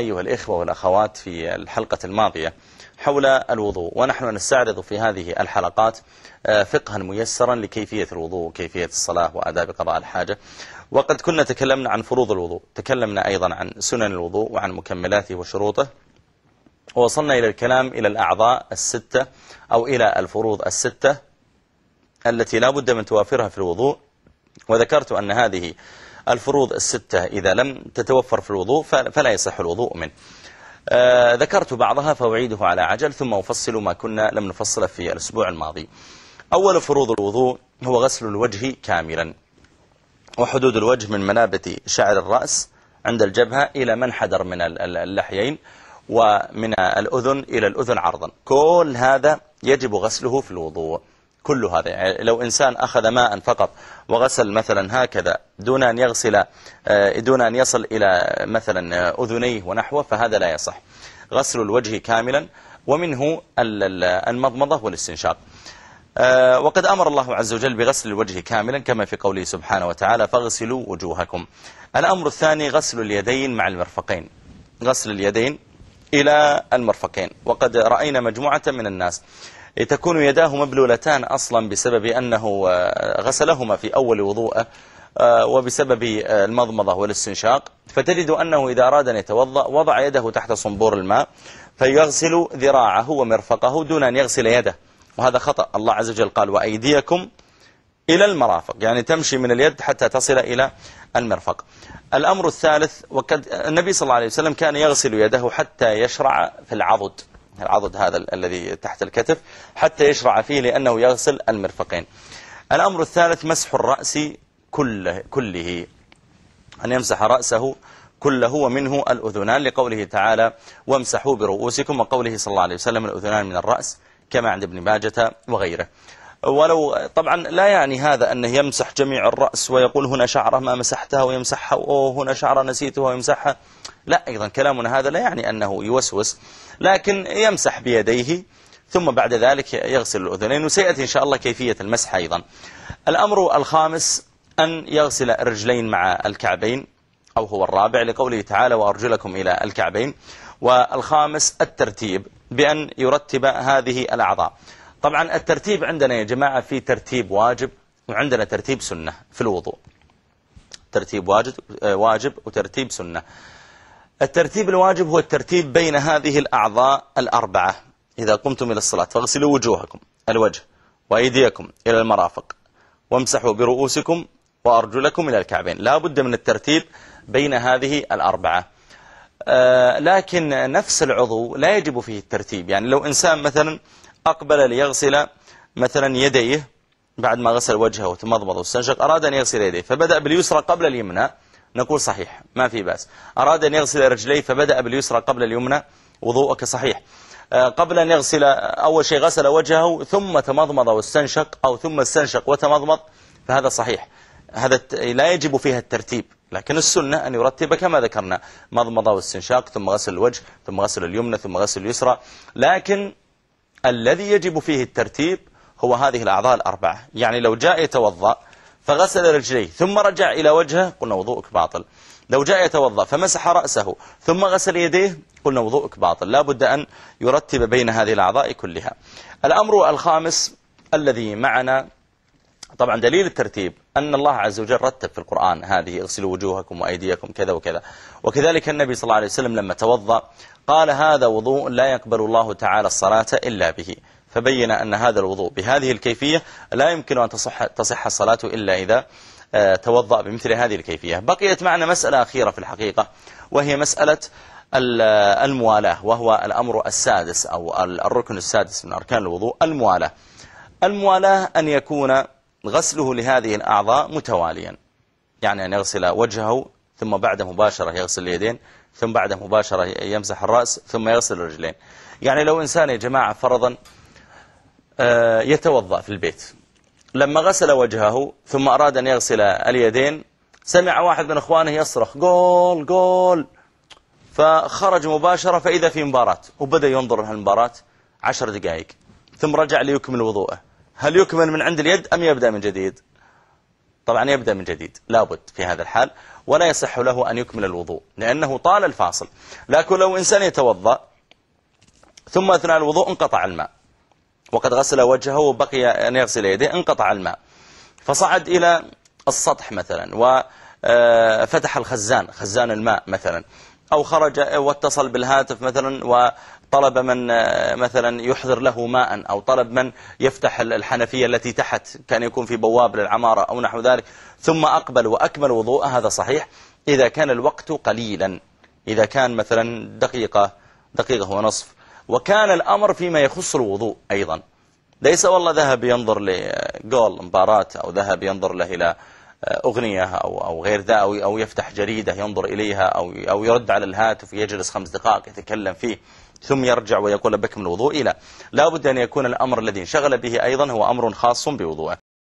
أيها الإخوة والأخوات في الحلقة الماضية حول الوضوء ونحن نستعرض في هذه الحلقات آه، فقها ميسرا لكيفية الوضوء وكيفية الصلاة وآداب قضاء الحاجة وقد كنا تكلمنا عن فروض الوضوء تكلمنا أيضا عن سنن الوضوء وعن مكملاته وشروطه ووصلنا إلى الكلام إلى الأعضاء الستة أو إلى الفروض الستة التي لا بد من توافرها في الوضوء وذكرت أن هذه الفروض الستة إذا لم تتوفر في الوضوء فلا يصح الوضوء منه آه ذكرت بعضها فأعيده على عجل ثم أفصل ما كنا لم نفصل في الأسبوع الماضي أول فروض الوضوء هو غسل الوجه كاملا وحدود الوجه من منابت شعر الرأس عند الجبهة إلى منحدر من اللحيين ومن الأذن إلى الأذن عرضا كل هذا يجب غسله في الوضوء كل هذا يعني لو إنسان أخذ ماء فقط وغسل مثلا هكذا دون أن يغسل آه، دون أن يصل إلى مثلا أذنيه ونحوه فهذا لا يصح غسل الوجه كاملا ومنه المضمضة والاستنشاق آه، وقد أمر الله عز وجل بغسل الوجه كاملا كما في قوله سبحانه وتعالى فاغسلوا وجوهكم الأمر الثاني غسل اليدين مع المرفقين غسل اليدين إلى المرفقين وقد رأينا مجموعة من الناس تكون يداه مبلولتان أصلا بسبب أنه آه، غسلهما في أول وضوءه آه، وبسبب آه، المضمضة والاستنشاق فتجد أنه إذا أراد أن يتوضأ وضع يده تحت صنبور الماء فيغسل ذراعه ومرفقه دون أن يغسل يده وهذا خطأ الله عز وجل قال وأيديكم إلى المرافق يعني تمشي من اليد حتى تصل إلى المرفق الأمر الثالث وقد النبي صلى الله عليه وسلم كان يغسل يده حتى يشرع في العضد العضد هذا الذي تحت الكتف حتى يشرع فيه لأنه يغسل المرفقين الأمر الثالث مسح الرأس كله, كله أن يمسح رأسه كله ومنه الأذنان لقوله تعالى وامسحوا برؤوسكم وقوله صلى الله عليه وسلم الأذنان من الرأس كما عند ابن ماجة وغيره ولو طبعا لا يعني هذا أنه يمسح جميع الرأس ويقول هنا شعره ما مسحتها ويمسحها أوه هنا شعره نسيتها ويمسحها لا أيضا كلامنا هذا لا يعني أنه يوسوس لكن يمسح بيديه ثم بعد ذلك يغسل الأذنين وسيأتي إن شاء الله كيفية المسح أيضا الأمر الخامس أن يغسل الرجلين مع الكعبين أو هو الرابع لقوله تعالى وأرجلكم إلى الكعبين والخامس الترتيب بأن يرتب هذه الأعضاء طبعا الترتيب عندنا يا جماعة في ترتيب واجب وعندنا ترتيب سنة في الوضوء ترتيب واجب, آه، واجب وترتيب سنة الترتيب الواجب هو الترتيب بين هذه الأعضاء الأربعة إذا قمتم إلى الصلاة فاغسلوا وجوهكم الوجه وأيديكم إلى المرافق وامسحوا برؤوسكم وأرجلكم إلى الكعبين لا بد من الترتيب بين هذه الأربعة آه لكن نفس العضو لا يجب فيه الترتيب يعني لو إنسان مثلا أقبل ليغسل مثلا يديه بعد ما غسل وجهه وتمضمض واستنشق أراد أن يغسل يديه فبدأ باليسرى قبل اليمنى نقول صحيح ما في بأس أراد أن يغسل رجليه فبدأ باليسرى قبل اليمنى وضوءك صحيح آه، قبل أن يغسل أول شيء غسل وجهه ثم تمضمض واستنشق أو ثم استنشق وتمضمض فهذا صحيح هذا لا يجب فيها الترتيب لكن السنة أن يرتب كما ذكرنا مضمضة واستنشاق ثم غسل الوجه ثم غسل اليمنى ثم غسل اليسرى لكن الذي يجب فيه الترتيب هو هذه الأعضاء الأربعة يعني لو جاء يتوضأ فغسل رجليه ثم رجع إلى وجهه قلنا وضوءك باطل لو جاء يتوضأ فمسح رأسه ثم غسل يديه قلنا وضوءك باطل لا بد أن يرتب بين هذه الأعضاء كلها الأمر الخامس الذي معنا طبعا دليل الترتيب أن الله عز وجل رتب في القرآن هذه اغسلوا وجوهكم وأيديكم كذا وكذا وكذلك النبي صلى الله عليه وسلم لما توضأ قال هذا وضوء لا يقبل الله تعالى الصلاة إلا به فبين أن هذا الوضوء بهذه الكيفية لا يمكن أن تصح, تصح الصلاة إلا إذا آه، توضأ بمثل هذه الكيفية بقيت معنا مسألة أخيرة في الحقيقة وهي مسألة آه، الموالاة وهو الأمر السادس أو الركن السادس من أركان الوضوء الموالاة الموالاة أن يكون غسله لهذه الأعضاء متواليا يعني أن يغسل وجهه ثم بعد مباشرة يغسل اليدين ثم بعد مباشرة يمسح الرأس ثم يغسل الرجلين يعني لو إنسان يا جماعة فرضا آه، يتوضأ في البيت لما غسل وجهه ثم أراد أن يغسل اليدين سمع واحد من أخوانه يصرخ جول جول فخرج مباشرة فإذا في مباراة وبدأ ينظر لهالمباراة عشر دقائق ثم رجع ليكمل وضوءه هل يكمل من عند اليد أم يبدأ من جديد طبعا يبدأ من جديد لابد في هذا الحال ولا يصح له أن يكمل الوضوء لأنه طال الفاصل لكن لو إنسان يتوضأ ثم أثناء الوضوء انقطع الماء وقد غسل وجهه وبقي أن يغسل يديه انقطع الماء فصعد إلى السطح مثلا وفتح آه، الخزان خزان الماء مثلا أو خرج واتصل بالهاتف مثلا وطلب من آه، مثلا يحضر له ماء أو طلب من يفتح الحنفية التي تحت كان يكون في بواب للعمارة أو نحو ذلك ثم أقبل وأكمل وضوء هذا صحيح إذا كان الوقت قليلا إذا كان مثلا دقيقة دقيقة ونصف وكان الأمر فيما يخص الوضوء أيضا ليس والله ذهب ينظر لجول مباراة أو ذهب ينظر له إلى أغنية أو, أو غير ذا أو, أو يفتح جريدة ينظر إليها أو, أو يرد على الهاتف يجلس خمس دقائق يتكلم فيه ثم يرجع ويقول بكم الوضوء إلى لا بد أن يكون الأمر الذي انشغل به أيضا هو أمر خاص بوضوءه